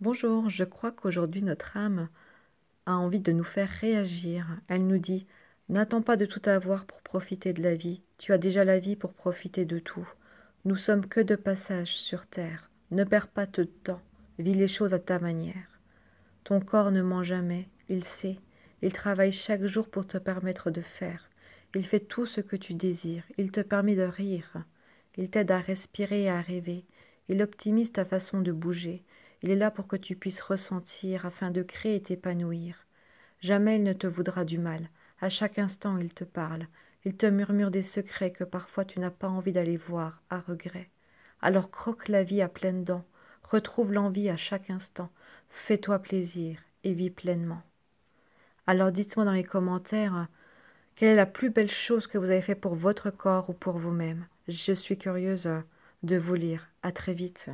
Bonjour, je crois qu'aujourd'hui notre âme a envie de nous faire réagir. Elle nous dit N'attends pas de tout avoir pour profiter de la vie, tu as déjà la vie pour profiter de tout. Nous sommes que de passage sur terre, ne perds pas de temps, vis les choses à ta manière. Ton corps ne ment jamais, il sait, il travaille chaque jour pour te permettre de faire. Il fait tout ce que tu désires, il te permet de rire, il t'aide à respirer et à rêver, il optimise ta façon de bouger, il est là pour que tu puisses ressentir afin de créer et t'épanouir. Jamais il ne te voudra du mal. À chaque instant, il te parle. Il te murmure des secrets que parfois tu n'as pas envie d'aller voir, à regret. Alors croque la vie à pleines dents. Retrouve l'envie à chaque instant. Fais-toi plaisir et vis pleinement. Alors dites-moi dans les commentaires quelle est la plus belle chose que vous avez fait pour votre corps ou pour vous-même. Je suis curieuse de vous lire. À très vite.